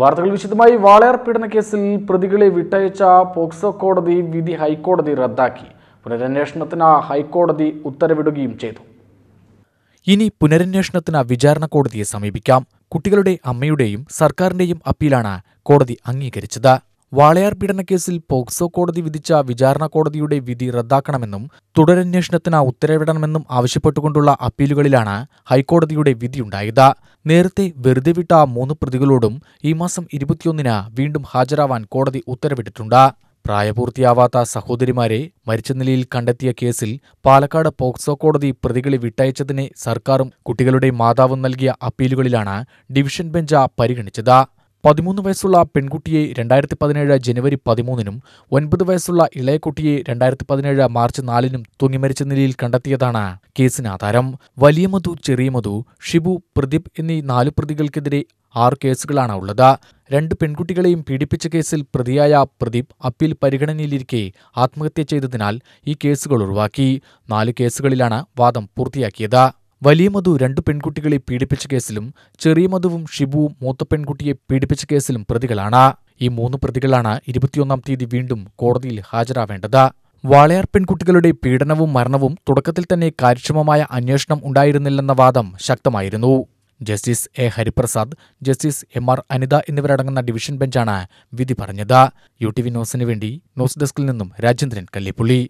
വാർത്തകൾ വിശദമായി വാളയാർ കേസിൽ പ്രതികളെ വിട്ടയച്ച പോക്സോ കോടതി വിധി ഹൈക്കോടതി റദ്ദാക്കി പുനരന്വേഷണത്തിന് ഹൈക്കോടതി ഉത്തരവിടുകയും ചെയ്തു ഇനി പുനരന്വേഷണത്തിന് വിചാരണ കോടതിയെ സമീപിക്കാം കുട്ടികളുടെ അമ്മയുടെയും സർക്കാരിന്റെയും അപ്പീലാണ് കോടതി അംഗീകരിച്ചത് വാളയാർ പീഡനക്കേസിൽ പോക്സോ കോടതി വിധിച്ച വിചാരണ കോടതിയുടെ വിധി റദ്ദാക്കണമെന്നും തുടരന്വേഷണത്തിന് ഉത്തരവിടണമെന്നും ആവശ്യപ്പെട്ടുകൊണ്ടുള്ള അപ്പീലുകളിലാണ് ഹൈക്കോടതിയുടെ വിധിയുണ്ടായത് നേരത്തെ വെറുതെ വിട്ട മൂന്ന് പ്രതികളോടും ഈ മാസം ഇരുപത്തിയൊന്നിന് വീണ്ടും ഹാജരാവാൻ കോടതി ഉത്തരവിട്ടിട്ടുണ്ട് പ്രായപൂർത്തിയാവാത്ത സഹോദരിമാരെ മരിച്ച നിലയിൽ കണ്ടെത്തിയ കേസിൽ പാലക്കാട് പോക്സോ കോടതി പ്രതികളെ വിട്ടയച്ചതിനെ സർക്കാരും കുട്ടികളുടെ മാതാവും നൽകിയ അപ്പീലുകളിലാണ് ഡിവിഷൻ ബെഞ്ച് പരിഗണിച്ചത് പതിമൂന്ന് വയസ്സുള്ള പെൺകുട്ടിയെ രണ്ടായിരത്തി പതിനേഴ് ജനുവരി പതിമൂന്നിനും ഒൻപത് വയസ്സുള്ള ഇളയക്കുട്ടിയെ രണ്ടായിരത്തി പതിനേഴ് മാർച്ച് നാലിനും തൂങ്ങിമരിച്ച നിലയിൽ കണ്ടെത്തിയതാണ് കേസിന് ആധാരം വലിയ മധു ചെറിയ മധു ഷിബു പ്രദീപ് എന്നീ നാല് പ്രതികൾക്കെതിരെ ആറ് കേസുകളാണ് ഉള്ളത് രണ്ട് പെൺകുട്ടികളെയും പീഡിപ്പിച്ച കേസിൽ പ്രതിയായ പ്രദീപ് അപ്പീൽ പരിഗണനയിലിരിക്കെ ആത്മഹത്യ ചെയ്തതിനാൽ ഈ കേസുകൾ ഒഴിവാക്കി നാല് കേസുകളിലാണ് വാദം പൂർത്തിയാക്കിയത് വലിയ മധു രണ്ടു പെൺകുട്ടികളെ പീഡിപ്പിച്ച കേസിലും ചെറിയ മധുവും ഷിബുവും മൂത്ത പെൺകുട്ടിയെ പീഡിപ്പിച്ച കേസിലും പ്രതികളാണ് ഈ മൂന്ന് പ്രതികളാണ് ഇരുപത്തിയൊന്നാം തീയതി വീണ്ടും കോടതിയിൽ ഹാജരാവേണ്ടത് വാളയാർ പെൺകുട്ടികളുടെ പീഡനവും മരണവും തുടക്കത്തിൽ തന്നെ കാര്യക്ഷമമായ അന്വേഷണം ഉണ്ടായിരുന്നില്ലെന്ന വാദം ശക്തമായിരുന്നു justice A Hariprasad justice M R Anitha എന്നിവരടങ്ങുന്ന ഡിവിഷൻ ബെഞ്ചാണ് വിധി പറഞ്ഞത് യു ടി വി ന്യൂസിനു വേണ്ടി ന്യൂസ് ഡെസ്കിൽ നിന്നും രാജേന്ദ്രൻ കല്ലിപ്പുള്ളി